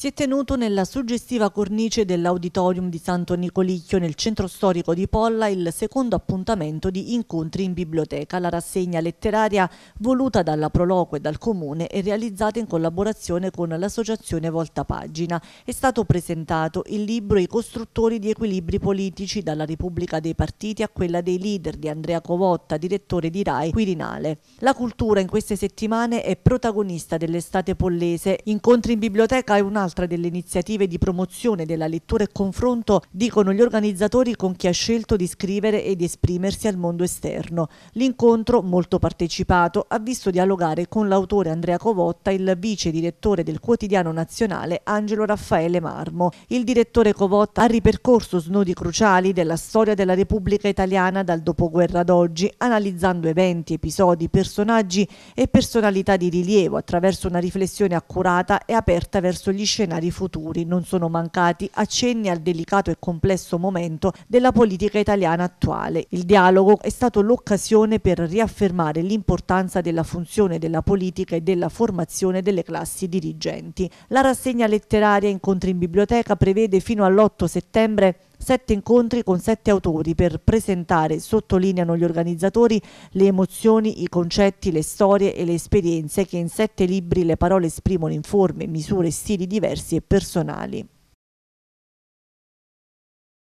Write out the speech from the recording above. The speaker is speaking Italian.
si è tenuto nella suggestiva cornice dell'Auditorium di Santo Nicolicchio nel centro storico di Polla il secondo appuntamento di Incontri in Biblioteca, la rassegna letteraria voluta dalla Proloquo e dal Comune e realizzata in collaborazione con l'associazione Volta Pagina. È stato presentato il libro I costruttori di equilibri politici dalla Repubblica dei partiti a quella dei leader di Andrea Covotta, direttore di RAI Quirinale. La cultura in queste settimane è protagonista dell'estate pollese. Incontri in Biblioteca è una un'altra delle iniziative di promozione della lettura e confronto, dicono gli organizzatori con chi ha scelto di scrivere e di esprimersi al mondo esterno. L'incontro, molto partecipato, ha visto dialogare con l'autore Andrea Covotta il vice direttore del quotidiano nazionale Angelo Raffaele Marmo. Il direttore Covotta ha ripercorso snodi cruciali della storia della Repubblica Italiana dal dopoguerra ad oggi, analizzando eventi, episodi, personaggi e personalità di rilievo attraverso una riflessione accurata e aperta verso gli scelte scenari futuri. Non sono mancati accenni al delicato e complesso momento della politica italiana attuale. Il dialogo è stato l'occasione per riaffermare l'importanza della funzione della politica e della formazione delle classi dirigenti. La rassegna letteraria Incontri in biblioteca prevede fino all'8 settembre sette incontri con sette autori per presentare, sottolineano gli organizzatori, le emozioni, i concetti, le storie e le esperienze che in sette libri le parole esprimono in forme, misure e stili diversi e personali.